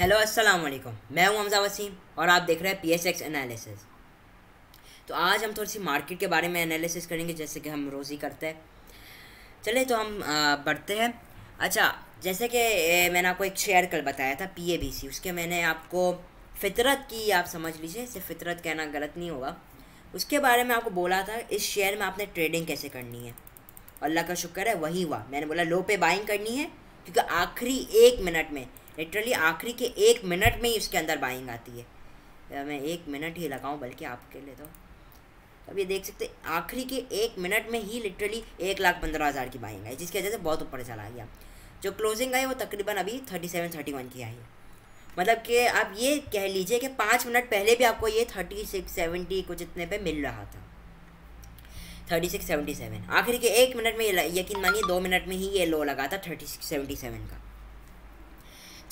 hello अस्सलाम वालेकुम मैं हूं हमजा वसीम और आप देख रहे हैं पी एस एक्स एनालिसिस तो आज हम थोड़ी सी मार्केट के बारे में एनालिसिस करेंगे जैसे कि हम रोज़ ही करते हैं चले तो हम बढ़ते हैं अच्छा जैसे कि मैंने आपको एक शेयर कल बताया था पी ए बी सी उसके मैंने आपको फितरत की आप समझ लीजिए इसे फितरत कहना गलत नहीं होगा उसके बारे में आपको बोला था इस शेयर में आपने ट्रेडिंग कैसे करनी है अल्लाह का शुक्र है वही हुआ मैंने बोला लो पे बाइंग करनी है क्योंकि आखिरी एक मिनट में लिटरली आखिरी के एक मिनट में ही उसके अंदर बाइंग आती है मैं एक मिनट ही लगाऊँ बल्कि आपके लिए तो अब ये देख सकते आखिरी के एक मिनट में ही लिटरली एक लाख पंद्रह हज़ार की बाइंग आई जिसकी वजह से बहुत ऊपर चला गया जो क्लोजिंग आई वो तकरीबन अभी थर्टी सेवन थर्टी वन की आई है मतलब कि आप ये कह लीजिए कि पाँच मिनट पहले भी आपको ये थर्टी सिक्स सेवेंटी कुछ इतने पे मिल रहा था थर्टी सिक्स सेवेंटी सेवन आखिरी के एक मिनट में यकीन मानिए दो मिनट में ही ये लो लगा था थर्टी सिक्स सेवेंटी सेवन का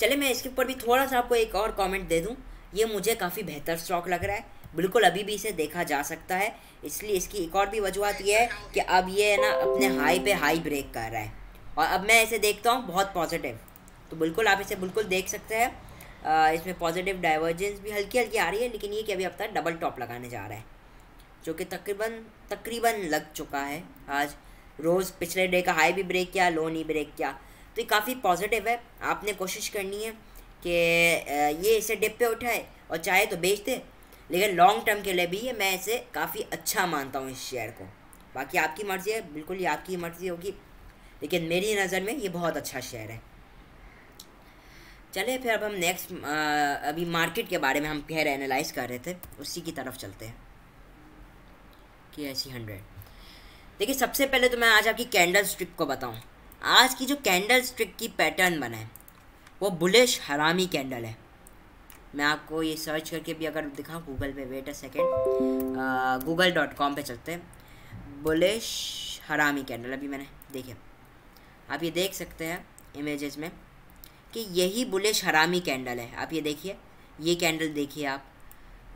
चले मैं इसके ऊपर भी थोड़ा सा आपको एक और कमेंट दे दूँ ये मुझे काफ़ी बेहतर स्टॉक लग रहा है बिल्कुल अभी भी इसे देखा जा सकता है इसलिए इसकी एक और भी वजूहत यह है कि अब ये है ना अपने हाई पे हाई ब्रेक कर रहा है और अब मैं इसे देखता हूँ बहुत पॉजिटिव तो बिल्कुल आप इसे बिल्कुल देख सकते हैं इसमें पॉजिटिव डाइवर्जेंस भी हल्की हल्की आ रही है लेकिन ये कि अभी अब तक डबल टॉप लगाने जा रहा है जो कि तकरीबन तकरीबन लग चुका है आज रोज़ पिछले डे का हाई भी ब्रेक किया लो नहीं ब्रेक किया तो ये काफ़ी पॉजिटिव है आपने कोशिश करनी है कि ये इसे डिप पे उठाए और चाहे तो बेच दे लेकिन लॉन्ग टर्म के लिए भी ये मैं इसे काफ़ी अच्छा मानता हूँ इस शेयर को बाकी आपकी मर्ज़ी है बिल्कुल ये आपकी मर्ज़ी होगी लेकिन मेरी नज़र में ये बहुत अच्छा शेयर है चले फिर अब हम नेक्स्ट अभी मार्केट के बारे में हम फिर एनालाइज कर रहे थे उसी की तरफ चलते हैं के आई सी हंड्रेड देखिए सबसे पहले तो मैं आज आपकी कैंडल स्ट्रिप को बताऊँ आज की जो कैंडल स्टिक की पैटर्न बना है वो बुलिश हरामी कैंडल है मैं आपको ये सर्च करके भी अगर दिखा गूगल पे wait a second Google dot com पर चलते हैं बुलिश हरामी कैंडल अभी मैंने देखे आप ये देख सकते हैं इमेजेस में कि यही बुलिश हरामी कैंडल है आप ये देखिए ये कैंडल देखिए आप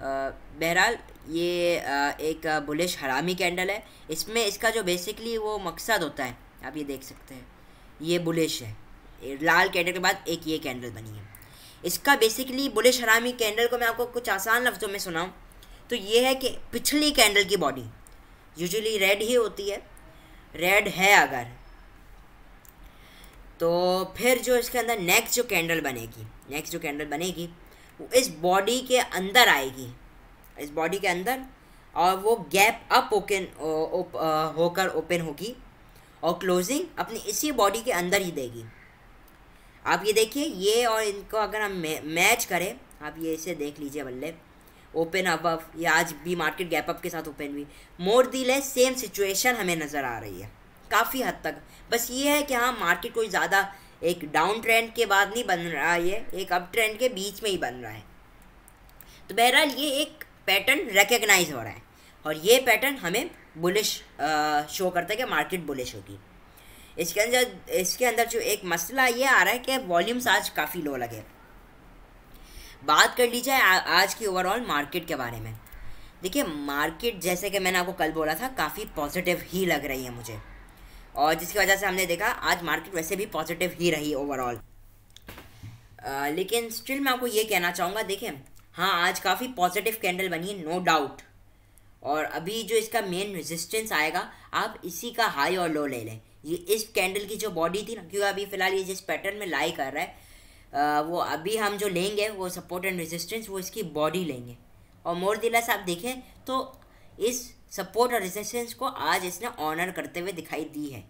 बहरहाल ये आ, एक बुलिश हरामी कैंडल है इसमें इसका जो बेसिकली वो मकसद होता है आप ये देख सकते हैं ये बुलिश है लाल कैंडल के बाद एक ये कैंडल बनी है इसका बेसिकली बुलिश हरामी कैंडल को मैं आपको कुछ आसान लफ्ज़ों में सुनाऊँ तो ये है कि पिछली कैंडल की बॉडी यूजुअली रेड ही होती है रेड है अगर तो फिर जो इसके अंदर नेक्स्ट जो कैंडल बनेगी नेक्स्ट जो कैंडल बनेगी वो इस बॉडी के अंदर आएगी इस बॉडी के अंदर और वो गैप अप ओपन होकर ओपन होगी और क्लोजिंग अपनी इसी बॉडी के अंदर ही देगी आप ये देखिए ये और इनको अगर हम मैच करें आप ये इसे देख लीजिए बल्ले ओपन अप अप या आज भी मार्केट गैप अप के साथ ओपन हुई more the less same situation हमें नज़र आ रही है काफ़ी हद तक बस ये है कि हाँ मार्केट कोई ज़्यादा एक डाउन ट्रेंड के बाद नहीं बन रहा है ये एक अप ट्रेंड के बीच में ही बन रहा है तो बहरहाल ये एक पैटर्न रिकग्नाइज हो रहा है और ये पैटर्न हमें बुलिश शो uh, करता है कि मार्केट बुलिश होगी इसके अंदर इसके अंदर जो एक मसला ये आ रहा है कि वॉल्यूम्स आज काफ़ी लो लगे बात कर ली जाए आज की ओवरऑल मार्केट के बारे में देखिए मार्केट जैसे कि मैंने आपको कल बोला था काफ़ी पॉजिटिव ही लग रही है मुझे और जिसकी वजह से हमने देखा आज मार्केट वैसे भी पॉजिटिव ही रही ओवरऑल लेकिन स्टिल मैं आपको ये कहना चाहूँगा देखें हाँ आज काफ़ी पॉजिटिव कैंडल बनी है नो डाउट और अभी जो इसका मेन रेजिस्टेंस आएगा आप इसी का हाई और लो ले लें ये इस कैंडल की जो बॉडी थी ना क्योंकि अभी फ़िलहाल ये जिस पैटर्न में लाई कर रहा है आ, वो अभी हम जो लेंगे वो सपोर्ट एंड रेजिस्टेंस वो इसकी बॉडी लेंगे और मोर दिलास आप देखें तो इस सपोर्ट और रेजिस्टेंस को आज इसने ऑनर करते हुए दिखाई दी है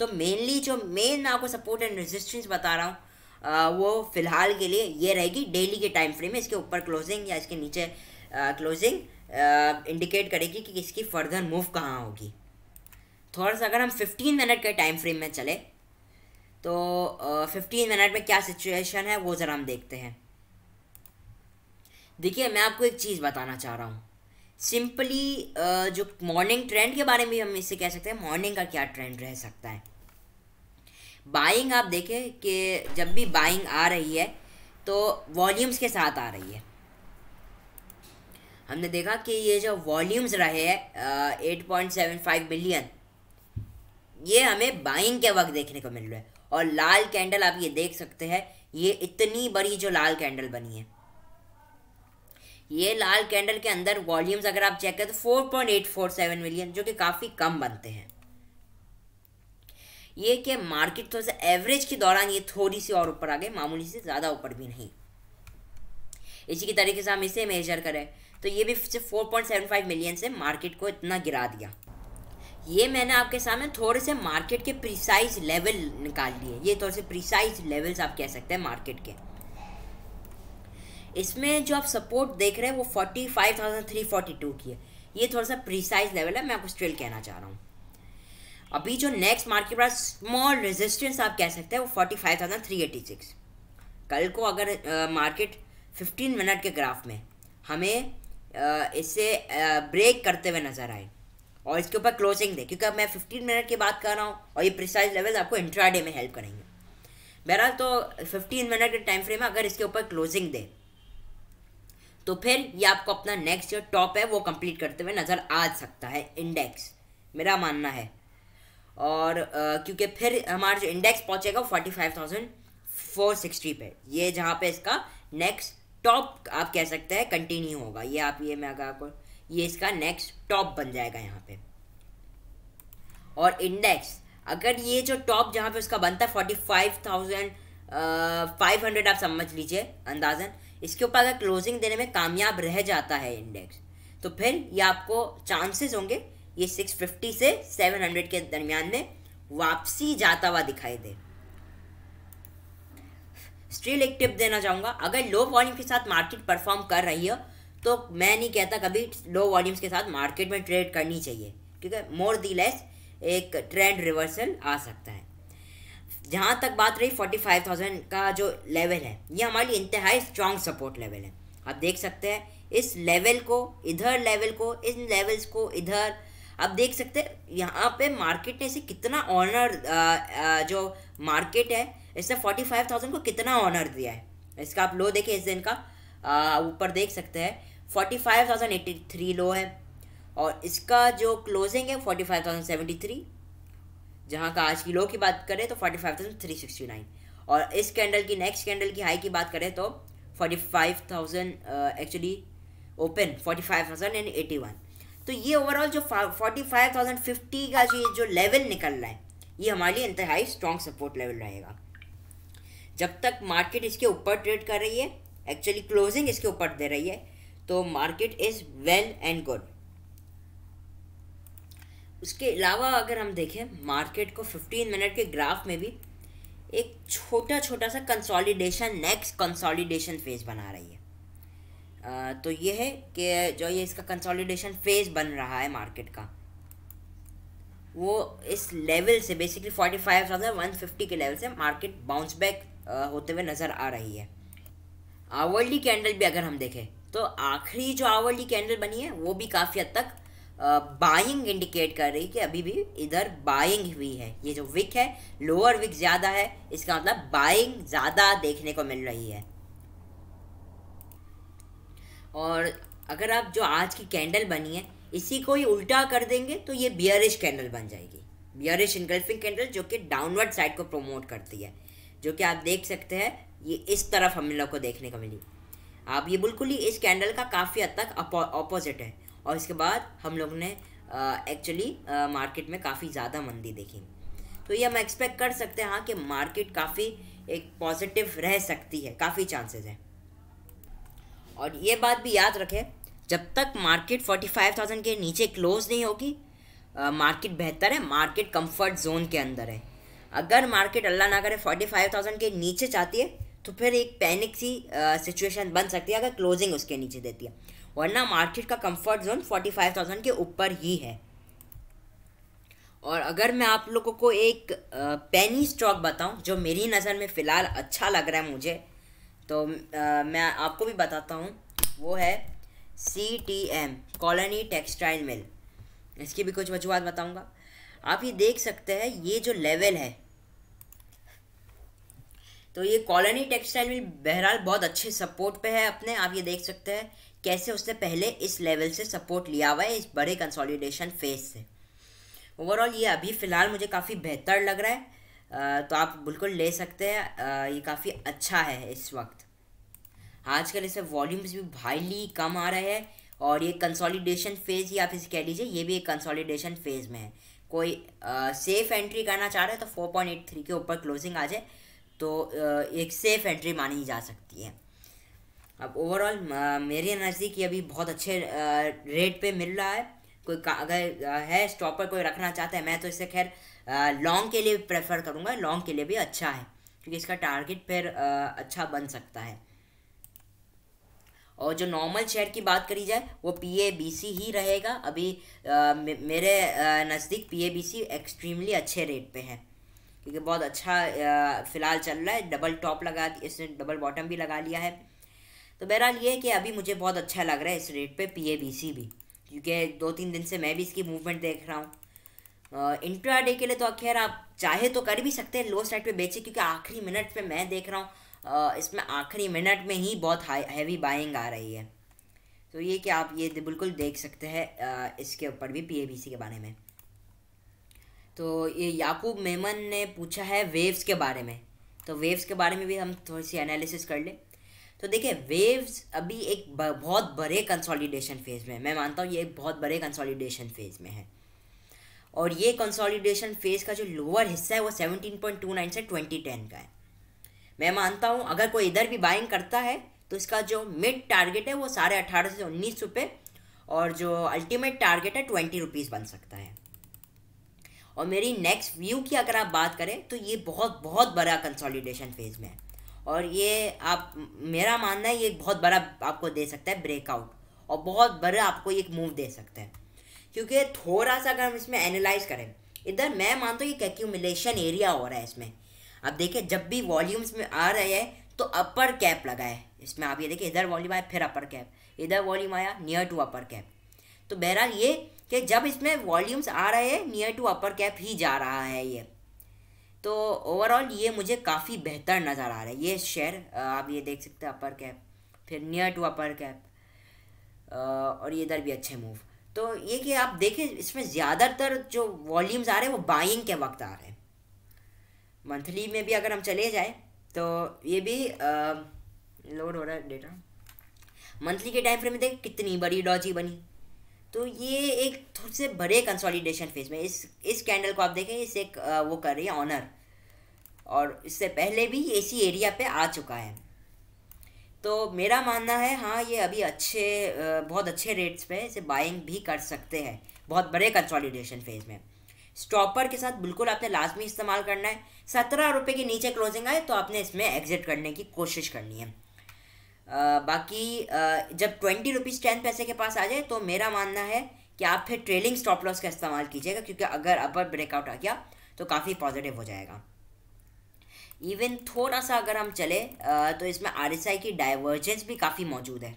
तो मेनली जो मेन आपको सपोर्ट एंड रेजिस्टेंस बता रहा हूँ वो फ़िलहाल के लिए ये रहेगी डेली के टाइम फ्रेम में इसके ऊपर क्लोजिंग या इसके नीचे क्लोजिंग इंडिकेट करेगी कि इसकी फर्दर मूव कहाँ होगी थोड़ा सा अगर हम फिफ्टीन मिनट के टाइम फ्रेम में चले तो फिफ्टीन मिनट में क्या सिचुएशन है वो ज़रा हम देखते हैं देखिए मैं आपको एक चीज़ बताना चाह रहा हूँ सिंपली uh, जो मॉर्निंग ट्रेंड के बारे में हम इससे कह सकते हैं मॉर्निंग का क्या ट्रेंड रह सकता है बाइंग आप देखें कि जब भी बाइंग आ रही है तो वॉल्यूम्स के साथ आ रही है हमने देखा कि ये जो वॉल्यूम्स रहे eight point seven five million ये हमें बाइंग के वक्त देखने को मिल रहा है और लाल कैंडल आप ये देख सकते हैं ये इतनी बड़ी जो लाल कैंडल बनी है ये लाल कैंडल के अंदर वॉल्यूम्स अगर आप चेक करें तो four point eight four seven million जो कि काफ़ी कम बनते हैं ये कि मार्केट थोड़ा सा एवरेज के दौरान ये थोड़ी सी और ऊपर आ गई मामूली से ज़्यादा ऊपर भी नहीं इसी के तरीके से हम इसे मेजर करें तो ये भी सिर्फ four point seven five million से मार्केट को इतना गिरा दिया ये मैंने आपके सामने थोड़े से मार्केट के प्रिसाइज लेवल निकाल लिए ये थोड़े से प्रिसाइज लेवल्स आप कह सकते हैं मार्केट के इसमें जो आप सपोर्ट देख रहे हैं वो forty five thousand three forty two की है ये थोड़ा सा प्रिसाइज लेवल है मैं आपको स्टिल कहना चाह रहा हूँ अभी जो next market price small resistance आप कह सकते हैं वो forty five thousand three eighty six कल को अगर मार्केट uh, फिफ्टीन मिनट के ग्राफ में हमें इसे ब्रेक करते हुए नज़र आए और इसके ऊपर क्लोजिंग दे क्योंकि अब मैं फिफ्टीन मिनट की बात कर रहा हूँ और ये प्रिसाइज लेवल आपको इंट्राडे में हेल्प करेंगे बहरहाल तो फिफ्टीन मिनट के टाइम फ्रेम में अगर इसके ऊपर क्लोजिंग दे तो फिर ये आपको अपना नेक्स्ट जो टॉप है वो कंप्लीट करते हुए नज़र आ सकता है इंडेक्स मेरा मानना है और क्योंकि फिर हमारा जो इंडेक्स पहुँचेगा वो forty five thousand four sixty पे ये जहाँ पे इसका नेक्स्ट टॉप आप कह सकते हैं कंटिन्यू होगा ये आप ये मैं अगर आपको ये इसका नेक्स्ट टॉप बन जाएगा यहाँ पे और इंडेक्स अगर ये जो टॉप जहाँ पे उसका बनता है forty five thousand five hundred आप समझ लीजिए अंदाजन इसके ऊपर अगर क्लोजिंग देने में कामयाब रह जाता है इंडेक्स तो फिर ये आपको चांसेस होंगे ये सिक्स फिफ्टी से सेवन हंड्रेड के दरमियान में वापसी जाता हुआ दिखाई दे स्टिल एक टिप देना चाहूँगा अगर लो वॉल्यूम के साथ मार्केट परफॉर्म कर रही हो तो मैं नहीं कहता कभी लो वॉल्यूम्स के साथ मार्केट में ट्रेड करनी चाहिए क्योंकि मोर दी लेस एक ट्रेंड रिवर्सल आ सकता है जहाँ तक बात रही फोर्टी फाइव थाउजेंड का जो लेवल है ये हमारे लिए इंतहाई स्ट्रॉन्ग सपोर्ट लेवल है आप देख सकते हैं इस लेवल को इधर लेवल को इन लेवल्स को इधर आप देख सकते हैं यहाँ पे मार्केट ने से कितना ऑनर जो मार्केट है इसने फोर्टी फाइव थाउजेंड को कितना ऑनर दिया है इसका आप लो देखिए इस दिन का ऊपर देख सकते हैं forty five thousand eighty three low है और इसका जो क्लोजिंग है forty five thousand seventy three जहाँ का आज की लो की बात करें तो forty five thousand three sixty nine और इस कैंडल की नेक्स्ट कैंडल की हाई की बात करें तो forty five thousand actually open forty five thousand and eighty one तो ये ओवरऑल जो फोर्टी फाइव थाउजेंड फिफ्टी का जो जो लेवल निकल रहा है ये हमारे लिए इंतहाई स्ट्रॉन्ग सपोर्ट लेवल रहेगा जब तक मार्केट इसके ऊपर ट्रेड कर रही है एक्चुअली क्लोजिंग इसके ऊपर दे रही है तो market is well and good उसके अलावा अगर हम देखें मार्केट को 15 मिनट के ग्राफ में भी एक छोटा छोटा सा कंसोलिडेशन नेक्स्ट कंसोलिडेशन फेज बना रही है आ, तो ये है कि जो ये इसका कंसोलिडेशन फेज बन रहा है मार्केट का वो इस लेवल से basically forty five thousand one fifty के लेवल से मार्केट बाउंस बैक होते हुए नज़र आ रही है आवर्ली कैंडल भी अगर हम देखें तो आखिरी जो आवर्ली कैंडल बनी है वो भी काफ़ी हद तक बाइंग इंडिकेट कर रही है कि अभी भी इधर बाइंग हुई है ये जो विक है लोअर विक ज़्यादा है इसका मतलब बाइंग ज़्यादा देखने को मिल रही है और अगर आप जो आज की कैंडल बनी है इसी को ही उल्टा कर देंगे तो ये बियरिश कैंडल बन जाएगी बियरिश इनगल्फिंग कैंडल जो कि डाउनवर्ड साइड को प्रमोट करती है जो कि आप देख सकते हैं ये इस तरफ हम लोग को देखने को मिली आप ये बिल्कुल ही इस कैंडल का काफ़ी हद तक अपोजिट है और इसके बाद हम लोग ने एक्चुअली मार्केट में काफ़ी ज़्यादा मंदी देखी तो ये हम एक्सपेक्ट कर सकते हैं हाँ कि मार्केट काफ़ी एक पॉजिटिव रह सकती है काफ़ी चांसेस हैं और ये बात भी याद रखें जब तक मार्केट 45,000 के नीचे क्लोज नहीं होगी मार्केट बेहतर है मार्केट कंफर्ट जोन के अंदर है अगर मार्केट अल्लाह ना करे फोर्टी फाइव थाउजेंड के नीचे चाहती है तो फिर एक पैनिक सी सिचुएशन बन सकती है अगर क्लोजिंग उसके नीचे देती है वरना मार्केट का comfort zone forty five thousand के ऊपर ही है और अगर मैं आप लोगों को एक पैनी स्टॉक बताऊं जो मेरी नज़र में फ़िलहाल अच्छा लग रहा है मुझे तो आ, मैं आपको भी बताता हूँ वो है C T M colony textile mill इसकी भी कुछ वजूहत बताऊँगा आप ये देख सकते हैं ये जो लेवल है तो ये कॉलोनी टेक्सटाइल मिल बहरहाल बहुत अच्छे सपोर्ट पे है अपने आप ये देख सकते हैं कैसे उसने पहले इस लेवल से सपोर्ट लिया हुआ है इस बड़े कंसोलिडेशन फेज से ओवरऑल ये अभी फ़िलहाल मुझे काफ़ी बेहतर लग रहा है तो आप बिल्कुल ले सकते हैं ये काफ़ी अच्छा है इस वक्त आजकल इसमें वॉल्यूम्स भी भाईली कम आ रहे हैं और ये कंसोलिडेशन फेज़ ही आप इसे कह लीजिए ये भी एक कंसोलिडेशन फेज़ में है कोई सेफ एंट्री करना चाह रहे हैं तो फोर पॉइंट एट थ्री के ऊपर क्लोजिंग आ जाए तो आ, एक सेफ एंट्री मानी जा सकती है अब ओवरऑल मेरे नज़दीक ये अभी बहुत अच्छे रेट पे मिल रहा है कोई अगर है स्टॉपर कोई रखना चाहता है मैं तो इसे खैर लॉन्ग के लिए प्रेफर करूँगा लॉन्ग के लिए भी अच्छा है क्योंकि इसका टारगेट फिर अच्छा बन सकता है और जो नॉर्मल शेयर की बात करी जाए वो पी ए बी सी ही रहेगा अभी आ, मेरे नज़दीक P A B C extremely अच्छे रेट पे है क्योंकि बहुत अच्छा फ़िलहाल चल रहा है डबल टॉप लगा इसने डबल बॉटम भी लगा लिया है तो बहरहाल ये है कि अभी मुझे बहुत अच्छा लग रहा है इस रेट पे पी ए बी सी भी क्योंकि दो तीन दिन से मैं भी इसकी मूवमेंट देख रहा हूँ इंट्रा डे के लिए तो खैर आप चाहे तो कर भी सकते हैं लो साइड पे बेचे क्योंकि आखिरी मिनट पे मैं देख रहा हूँ इसमें आखिरी मिनट में ही बहुत हाई हैवी बाइंग आ रही है तो ये कि आप ये बिल्कुल देख सकते हैं इसके ऊपर भी पी के बारे में तो ये याकूब मेमन ने पूछा है वेव्स के बारे में तो वेव्स के बारे में भी हम थोड़ी सी एनालिसिस कर लें तो देखिए वेव्स अभी एक बहुत बड़े कंसोलिडेशन फेज़ में है मैं मानता हूँ ये एक बहुत बड़े कंसोलिडेशन फेज़ में है और ये कंसोलिडेशन फेज़ का जो लोअर हिस्सा है वो नाइन से टेन का है मैं मानता हूँ अगर कोई इधर भी बाइंग करता है तो इसका जो मिड टारगेट है वो साढ़े अठारह से उन्नीस रुपये और जो अल्टीमेट टारगेट है ट्वेंटी रुपीज़ बन सकता है और मेरी नेक्स्ट व्यू की अगर आप बात करें तो ये बहुत बहुत बड़ा कंसोलिडेशन फेज में है और ये आप मेरा मानना है ये बहुत बड़ा आपको दे सकता है ब्रेकआउट और बहुत बड़ा आपको एक मूव दे सकता है क्योंकि थोड़ा सा अगर हम इसमें एनालाइज करें इधर मैं मानता हूँ ये कैक्यूमुलेशन एरिया हो रहा है इसमें अब देखिए जब भी वॉल्यूम्स में आ रहे हैं तो अपर कैप लगा है इसमें आप ये देखिए इधर वॉल्यूम आया फिर अपर कैप इधर वॉल्यूम आया नियर टू अपर कैप तो बहरहाल ये कि जब इसमें वॉल्यूम्स आ रहे हैं नियर टू अपर कैप ही जा रहा है ये तो ओवरऑल ये मुझे काफ़ी बेहतर नज़र आ रहा है ये शेयर आप ये देख सकते हैं अपर कैप फिर नियर टू अपर कैप और ये इधर भी अच्छे मूव तो ये कि आप देखें इसमें ज़्यादातर जो वॉल्यूम्स आ रहे हैं वो बाइंग के वक्त आ रहे हैं मंथली में भी अगर हम चले जाए तो ये भी लोड हो रहा है डेटा मंथली के टाइम फ्रेम में देख कितनी बड़ी डॉजी बनी तो ये एक थोड़े से बड़े कंसोलिडेशन फेज में इस इस कैंडल को आप देखें इस एक वो कर रही है ऑनर और इससे पहले भी इसी एरिया पे आ चुका है तो मेरा मानना है हाँ ये अभी अच्छे बहुत अच्छे रेट्स पे इसे बाइंग भी कर सकते हैं बहुत बड़े कंसोलिडेशन फेज में स्टॉपर के साथ बिल्कुल आपने लाजमी इस्तेमाल करना है सत्रह रुपये के नीचे क्लोजिंग आए तो आपने इसमें एग्जिट करने की कोशिश करनी है आ, बाकी आ, जब ट्वेंटी रुपीज़ टेन पैसे के पास आ जाए तो मेरा मानना है कि आप फिर ट्रेलिंग स्टॉप लॉस का इस्तेमाल कीजिएगा क्योंकि अगर अपर ब्रेकआउट आ गया तो काफ़ी पॉजिटिव हो जाएगा इवन थोड़ा सा अगर हम चले आ, तो इसमें आर की डाइवर्जेंस भी काफ़ी मौजूद है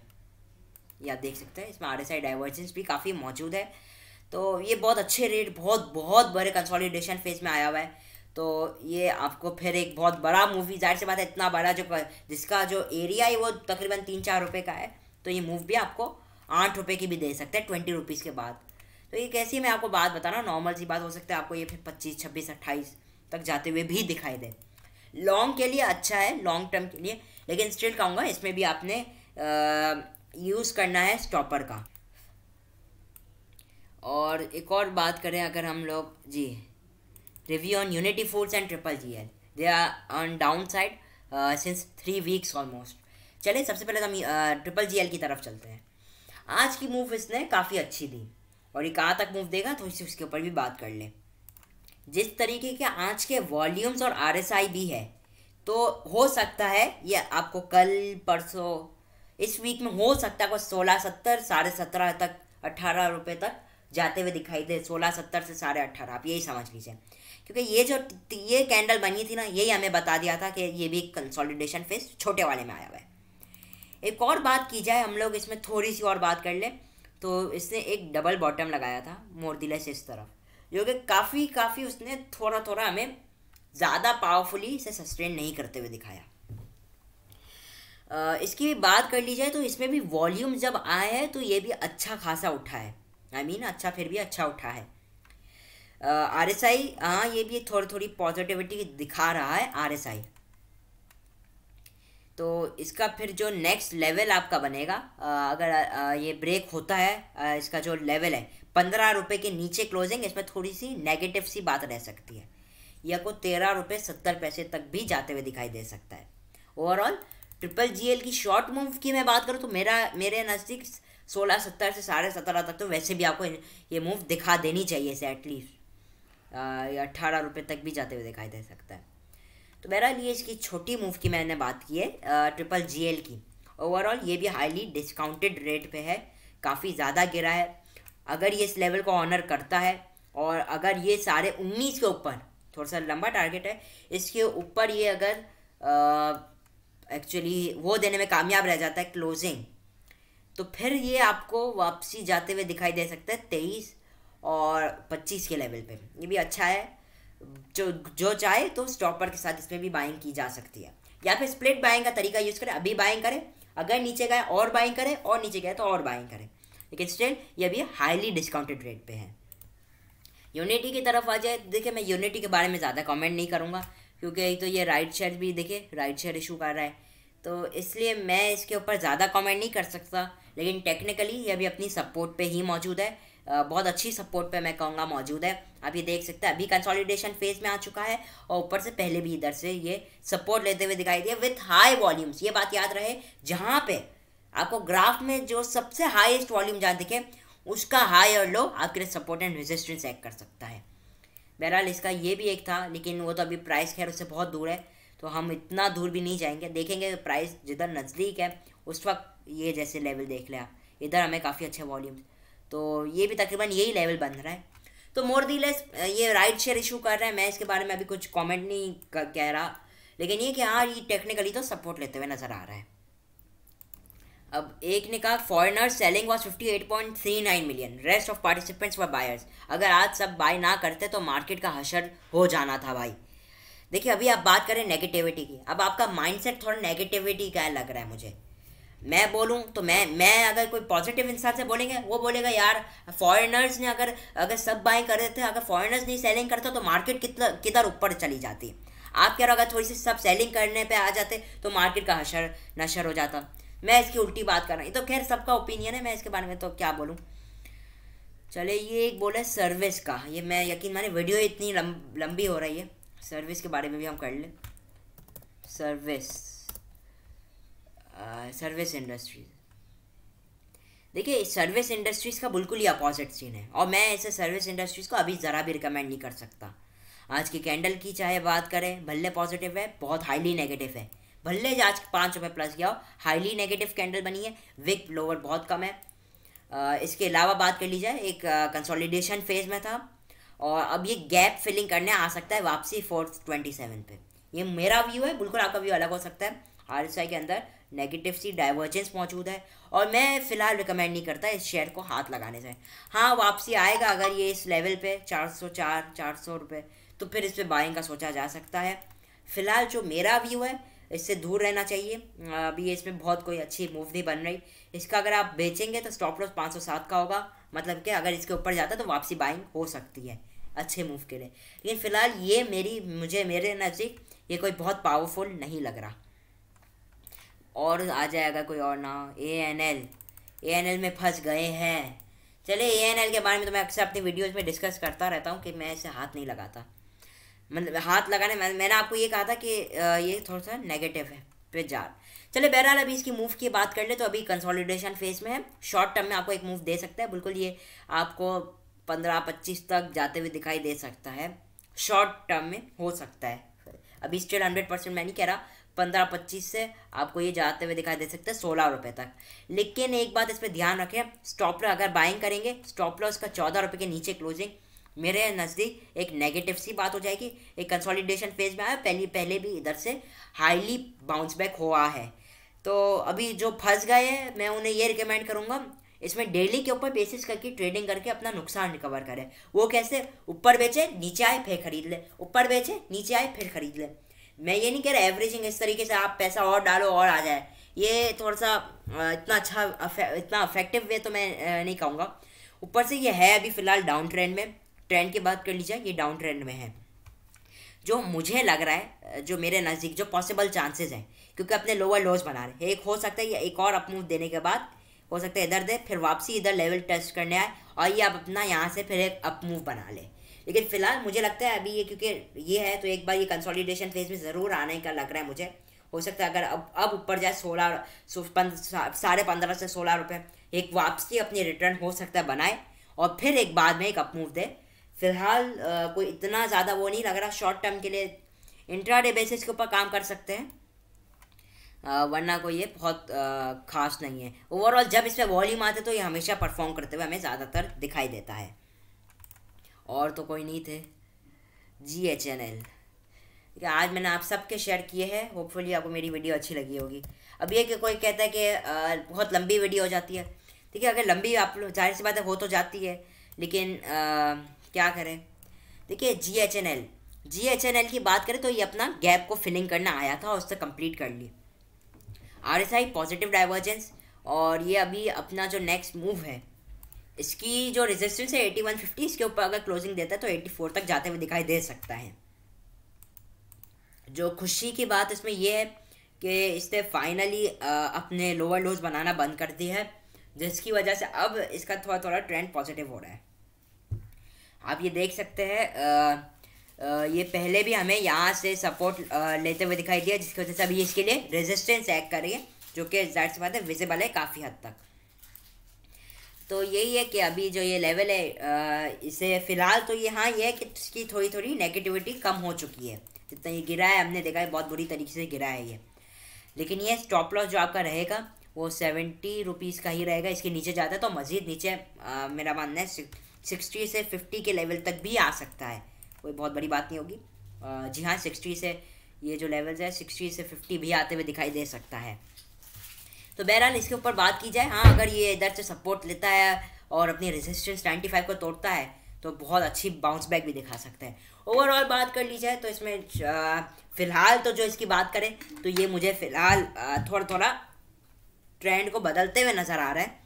या देख सकते हैं इसमें आर डाइवर्जेंस भी काफ़ी मौजूद है तो ये बहुत अच्छे रेट बहुत बहुत बड़े कंसोलिडेशन फेज में आया हुआ है तो ये आपको फिर एक बहुत बड़ा मूवी जाहिर सी बात है इतना बड़ा जो जिसका जो एरिया है वो तकरीबन तीन चार रुपये का है तो ये मूव भी आपको आठ रुपये की भी दे सकते हैं ट्वेंटी रुपीज़ के बाद तो ये कैसी मैं आपको बात बता रहा हूँ नॉर्मल सी बात हो सकती है आपको ये फिर पच्चीस छब्बीस अट्ठाईस तक जाते हुए भी दिखाई दे लॉन्ग के लिए अच्छा है लॉन्ग टर्म के लिए लेकिन स्टिल कहूँगा इसमें भी आपने यूज़ करना है स्टॉपर का और एक और बात करें अगर हम लोग G review on unity force and triple G L they are on down side since three weeks almost चलिए सबसे पहले तो हम ट्रिपल जी एल की तरफ चलते हैं आज की मूव इसने काफ़ी अच्छी दी और ये कहाँ तक मूव देगा तो इसे उसके ऊपर भी बात कर ले जिस तरीके के आज के वॉल्यूम्स और आर भी है तो हो सकता है ये आपको कल परसों इस वीक में हो सकता है सोलह सत्तर साढ़े सत्रह तक अट्ठारह रुपये तक जाते हुए दिखाई दे सोलह सत्तर से साढ़े अट्ठारह आप यही समझ लीजिए क्योंकि ये जो ये कैंडल बनी थी ना यही हमें बता दिया था कि ये भी एक कंसोलिडेशन फेज छोटे वाले में आया हुआ है एक और बात की जाए हम लोग इसमें थोड़ी सी और बात कर ले तो इसने एक डबल बॉटम लगाया था से इस तरफ जो कि काफ़ी काफ़ी उसने थोड़ा थोड़ा हमें ज़्यादा पावरफुली इसे सस्टेन नहीं करते हुए दिखाया इसकी भी बात कर ली जाए तो इसमें भी वॉल्यूम जब आया है तो ये भी अच्छा खासा उठा है आई I मीन mean, अच्छा फिर भी अच्छा उठा है आर एस आई हाँ ये भी थोड़ी थोड़ी पॉजिटिविटी दिखा रहा है आर एस आई तो इसका फिर जो नेक्स्ट लेवल आपका बनेगा आ, अगर आ, ये ब्रेक होता है आ, इसका जो लेवल है पंद्रह रुपये के नीचे क्लोजिंग इसमें थोड़ी सी नेगेटिव सी बात रह सकती है या को तेरह रुपये सत्तर पैसे तक भी जाते हुए दिखाई दे सकता है ओवरऑल ट्रिपल जी की शॉर्ट मूव की मैं बात करूँ तो मेरा मेरे नज़दीक सोलह सत्तर से साढ़े सत्रह तक तो वैसे भी आपको ये मूव दिखा देनी चाहिए इसे एटलीस्ट अट्ठारह रुपये तक भी जाते हुए दिखाई दे सकता है तो बहरहाल ये इसकी छोटी मूव की मैंने बात की है ट्रिपल जी एल की ओवरऑल ये भी हाईली डिस्काउंटेड रेट पे है काफ़ी ज़्यादा गिरा है अगर ये इस लेवल को ऑनर करता है और अगर ये साढ़े उन्नीस के ऊपर थोड़ा सा लंबा टारगेट है इसके ऊपर ये अगर एक्चुअली वो देने में कामयाब रह जाता है क्लोजिंग तो फिर ये आपको वापसी जाते हुए दिखाई दे सकता है तेईस और पच्चीस के लेवल पे ये भी अच्छा है जो जो चाहे तो स्टॉपर के साथ इसमें भी बाइंग की जा सकती है या फिर स्प्लिट बाइंग का तरीका यूज़ करें अभी बाइंग करें अगर नीचे गए और बाइंग करें और नीचे गए तो और बाइंग करें लेकिन स्टिल ये अभी हाईली डिस्काउंटेड रेट पे है यूनिटी की तरफ आ जाए देखिए मैं यूनिटी के बारे में ज़्यादा कमेंट नहीं करूँगा क्योंकि तो ये राइट शेयर भी देखिए राइट शेयर इशू कर रहा है तो इसलिए मैं इसके ऊपर ज़्यादा कमेंट नहीं कर सकता लेकिन टेक्निकली ये अभी अपनी सपोर्ट पे ही मौजूद है बहुत अच्छी सपोर्ट पे मैं कहूँगा मौजूद है आप ये देख सकते हैं अभी कंसोलिडेशन फेज में आ चुका है और ऊपर से पहले भी इधर से ये सपोर्ट लेते हुए दिखाई दिया विथ हाई वॉल्यूम्स ये बात याद रहे जहाँ पे आपको ग्राफ में जो सबसे हाईएस्ट वॉल्यूम जहाँ दिखे उसका हाई और लो आपके लिए सपोर्ट एंड रेजिस्टेंस एक्ट कर सकता है बहरहाल इसका ये भी एक था लेकिन वो तो अभी प्राइस खैर उससे बहुत दूर है तो हम इतना दूर भी नहीं जाएंगे देखेंगे प्राइस जिधर नज़दीक है उस वक्त ये जैसे लेवल देख लिया इधर हमें काफ़ी अच्छे वॉल्यूम तो ये भी तकरीबन यही लेवल बन रहा है तो मोर दी लेस ये राइट शेयर इशू कर रहा है मैं इसके बारे में अभी कुछ कमेंट नहीं कह रहा लेकिन ये कि हाँ ये टेक्निकली तो सपोर्ट लेते हुए नज़र आ रहा है अब एक ने कहा foreigner selling was fifty eight point three nine million rest of participants व बायर्स अगर आज सब बाय ना करते तो मार्केट का हशर हो जाना था भाई देखिए अभी आप बात करें नेगेटिविटी की अब आपका माइंडसेट थोड़ा नेगेटिविटी का लग रहा है मुझे मैं बोलूँ तो मैं मैं अगर कोई पॉजिटिव इंसान से बोलेंगे वो बोलेगा यार फॉरेनर्स ने अगर अगर सब बाइंग कर देते अगर फॉरेनर्स नहीं सेलिंग करता तो मार्केट कितना किधर ऊपर चली जाती आप कह रहे हो अगर थोड़ी सी सब सेलिंग करने पे आ जाते तो मार्केट का हशर नशर हो जाता मैं इसकी उल्टी बात कर रहा हूँ तो खैर सबका ओपिनियन है मैं इसके बारे में तो क्या बोलूँ चले ये एक बोला सर्विस का ये मैं यकीन माने वीडियो इतनी लंबी हो रही है सर्विस के बारे में भी हम कर लें सर्विस सर्विस इंडस्ट्रीज देखिए सर्विस इंडस्ट्रीज़ का बिल्कुल ही अपोजिट सीन है और मैं ऐसे सर्विस इंडस्ट्रीज़ को अभी ज़रा भी रिकमेंड नहीं कर सकता आज की कैंडल की चाहे बात करें भले पॉजिटिव है बहुत हाईली नेगेटिव है भले आज पाँच रुपये प्लस गया हो हाईली नेगेटिव कैंडल बनी है विक लोअर बहुत कम है इसके अलावा बात कर ली जाए एक कंसोलिडेशन फेज में था और अब ये गैप फिलिंग करने आ सकता है वापसी फोर्थ ट्वेंटी सेवन पे ये मेरा व्यू है बिल्कुल आपका व्यू अलग हो सकता है आर एस आई के अंदर नेगेटिव सी डाइवर्जेंस मौजूद है और मैं फ़िलहाल रिकमेंड नहीं करता इस शेयर को हाथ लगाने से हाँ वापसी आएगा अगर ये इस लेवल पे चार सौ रुपये तो फिर इस पर बाइंग का सोचा जा सकता है फ़िलहाल जो मेरा व्यू है इससे दूर रहना चाहिए अभी इसमें बहुत कोई अच्छी मूव नहीं बन रही इसका अगर आप बेचेंगे तो स्टॉप लॉस पाँच सौ सात का होगा मतलब कि अगर इसके ऊपर जाता तो वापसी बाइंग हो सकती है अच्छे मूव के लिए लेकिन फ़िलहाल ये मेरी मुझे मेरे नज़दीक ये कोई बहुत पावरफुल नहीं लग रहा और आ जाएगा कोई और ना A N L A N L में फंस गए हैं चले ए एन एल के बारे में तो मैं अक्सर अपनी वीडियोज़ में डिस्कस करता रहता हूँ कि मैं इसे हाथ नहीं लगाता मतलब हाथ लगाने मैं, मैंने आपको ये कहा था कि ये थोड़ा सा नेगेटिव है पे जार चले बहरहाल अभी इसकी मूव की बात कर ले तो अभी कंसोलिडेशन फेज में है शॉर्ट टर्म में आपको एक मूव दे सकता है बिल्कुल ये आपको पंद्रह पच्चीस तक जाते हुए दिखाई दे सकता है शॉर्ट टर्म में हो सकता है अभी स्टिल हंड्रेड परसेंट मैं नहीं कह रहा पंद्रह पच्चीस से आपको ये जाते हुए दिखाई दे सकता है सोलह रुपये तक लेकिन एक बात इस पर ध्यान रखें स्टॉप लॉस अगर बाइंग करेंगे स्टॉप लॉस का चौदह रुपये के नीचे क्लोजिंग मेरे नज़दीक एक नेगेटिव सी बात हो जाएगी एक कंसोलिडेशन फेज में आया पहले पहले भी इधर से हाईली बाउंस बैक हुआ है तो अभी जो फंस गए हैं मैं उन्हें ये रिकमेंड करूँगा इसमें डेली के ऊपर बेसिस करके ट्रेडिंग करके अपना नुकसान रिकवर करें वो कैसे ऊपर बेचे नीचे आए फिर खरीद ले ऊपर बेचे नीचे आए फिर खरीद ले मैं ये नहीं कह रहा एवरेजिंग इस तरीके से आप पैसा और डालो और आ जाए ये थोड़ा सा इतना अच्छा इतना अफेक्टिव वे तो मैं नहीं कहूँगा ऊपर से ये है अभी फ़िलहाल डाउन ट्रेंड में ट्रेंड की बात कर लीजिए ये डाउन ट्रेंड में है जो मुझे लग रहा है जो मेरे नज़दीक जो पॉसिबल चांसेस हैं क्योंकि अपने लोअर लोज बना रहे हैं एक हो सकता है या एक और अपमूव देने के बाद हो सकता है इधर दे फिर वापसी इधर लेवल टेस्ट करने आए और ये आप अपना यहाँ से फिर एक अप मूव बना ले लेकिन फिलहाल मुझे लगता है अभी ये क्योंकि ये है तो एक बार ये कंसोलिडेशन फेज में ज़रूर आने का लग रहा है मुझे हो सकता है अगर अब अब ऊपर जाए सोलह साढ़े पंद्रह से सोलह रुपये एक वापसी अपनी रिटर्न हो सकता है बनाए और फिर एक बाद में एक अप मूव दे फिलहाल कोई इतना ज़्यादा वो नहीं लग रहा शॉर्ट टर्म के लिए इंट्राडे बेसिस के ऊपर काम कर सकते हैं वरना कोई ये बहुत खास नहीं है ओवरऑल जब इसमें वॉल्यूम आते तो ये हमेशा परफॉर्म करते हुए हमें ज़्यादातर दिखाई देता है और तो कोई नहीं थे जी एच एन एल आज मैंने आप सबके शेयर किए हैं होपफुली आपको मेरी वीडियो अच्छी लगी होगी अभी ये कि कोई कहता है कि बहुत लंबी वीडियो हो जाती है ठीक है अगर लंबी आप लोग जाहिर सी बात है हो तो जाती है लेकिन आ, क्या करें देखिए G H N L G H N L की बात करें तो ये अपना गैप को फिलिंग करना आया था और उससे कंप्लीट कर ली R S I positive divergence और ये अभी अपना जो नेक्स्ट मूव है इसकी जो रेजिस्टेंस है एटी वन फिफ्टी इसके ऊपर अगर क्लोजिंग देता है तो एट्टी फोर तक जाते हुए दिखाई दे सकता है जो खुशी की बात इसमें यह है कि इसने फाइनली अपने लोअर लोज बनाना बंद कर दी है जिसकी वजह से अब इसका थोड़ा थोड़ा ट्रेंड पॉजिटिव हो रहा है आप ये देख सकते हैं ये पहले भी हमें यहाँ से सपोर्ट लेते हुए दिखाई दिया जिसकी वजह से अभी इसके लिए रेजिस्टेंस एक्ट कर रही है जो कि जाहिर सी बात है विजिबल है काफ़ी हद तक तो यही है कि अभी जो ये लेवल है इसे फ़िलहाल तो ये हाँ ये है कि इसकी थोड़ी थोड़ी नेगेटिविटी कम हो चुकी है जितना ये गिरा है हमने देखा है बहुत बुरी तरीके से गिरा है ये लेकिन ये स्टॉप लॉस जो आपका रहेगा वो सेवेंटी रुपीज़ का ही रहेगा इसके नीचे जाता है तो मज़ीद नीचे आ, मेरा मानना है सिक्सटी से फिफ्टी के लेवल तक भी आ सकता है कोई बहुत बड़ी बात नहीं होगी जी हाँ सिक्सटी से ये जो लेवल्स है सिक्सटी से फिफ्टी भी आते हुए दिखाई दे सकता है तो बहरहाल इसके ऊपर बात की जाए हाँ अगर ये इधर से सपोर्ट लेता है और अपनी रेजिस्टेंस फाइव को तोड़ता है तो बहुत अच्छी बाउंस बैक भी दिखा सकता है ओवरऑल बात कर ली जाए तो इसमें फ़िलहाल तो जो इसकी बात करें तो ये मुझे फ़िलहाल थोड़ा थोड़ा ट्रेंड को बदलते हुए नज़र आ रहा है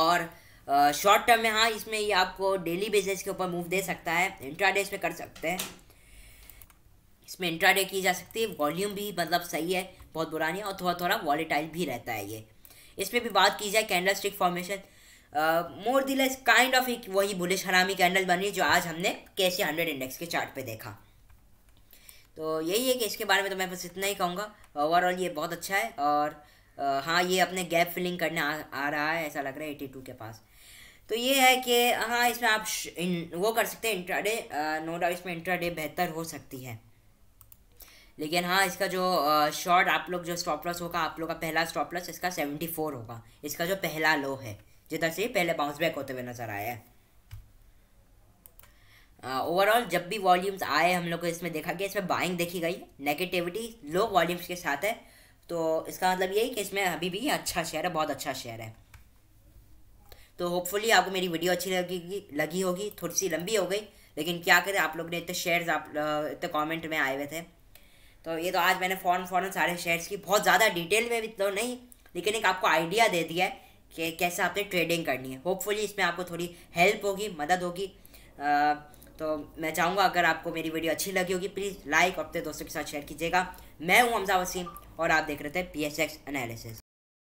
और शॉर्ट टर्म में हाँ इसमें ये आपको डेली बेसिस के ऊपर मूव दे सकता है इंट्राडे इसमें कर सकते हैं इसमें इंट्राडे की जा सकती है वॉल्यूम भी मतलब सही है बहुत बुरा नहीं है और थोड़ा थोड़ा वॉलीटाइल भी रहता है ये इसमें भी बात की जाए कैंडल स्टिक फॉर्मेशन मोर दिल काइंड ऑफ एक वही बुलिश हरामी कैंडल बनी जो आज हमने कैसे हंड्रेड इंडेक्स के चार्ट पे देखा तो यही है कि इसके बारे में तो मैं बस इतना ही कहूँगा ओवरऑल ये बहुत अच्छा है और आ, हाँ ये अपने गैप फिलिंग करने आ, आ रहा है ऐसा लग रहा है एटी टू के पास तो ये है कि हाँ इसमें आप इन, वो कर सकते हैं इंट्राडे नो डाउट इसमें इंट्राडे बेहतर हो सकती है लेकिन हाँ इसका जो शॉर्ट आप लोग जो स्टॉप लॉस होगा आप लोग का पहला स्टॉप लॉस इसका सेवेंटी फोर होगा इसका जो पहला लो है जिधर से पहले बाउंस बैक होते हुए नज़र आया है ओवरऑल uh, जब भी वॉल्यूम्स आए हम लोग को इसमें देखा गया इसमें बाइंग देखी गई नेगेटिविटी लो वॉल्यूम्स के साथ है तो इसका मतलब ये है कि इसमें अभी भी अच्छा शेयर है बहुत अच्छा शेयर है तो होपफुली आपको मेरी वीडियो अच्छी लगेगी लगी होगी थोड़ी सी लंबी हो गई लेकिन क्या करें आप लोग ने इतने शेयर्स आप इतने कमेंट में आए हुए थे तो ये तो आज मैंने फ़ौरन फ़ौरन सारे शेयर्स की बहुत ज़्यादा डिटेल में भी तो नहीं लेकिन एक आपको आइडिया दे दिया है कि कैसे आपने ट्रेडिंग करनी है होपफुली इसमें आपको थोड़ी हेल्प होगी मदद होगी तो मैं चाहूँगा अगर आपको मेरी वीडियो अच्छी लगी होगी प्लीज़ लाइक और अपने दोस्तों के साथ शेयर कीजिएगा मैं हूँ हमजा वसीम और आप देख रहे थे पी एस एनालिसिस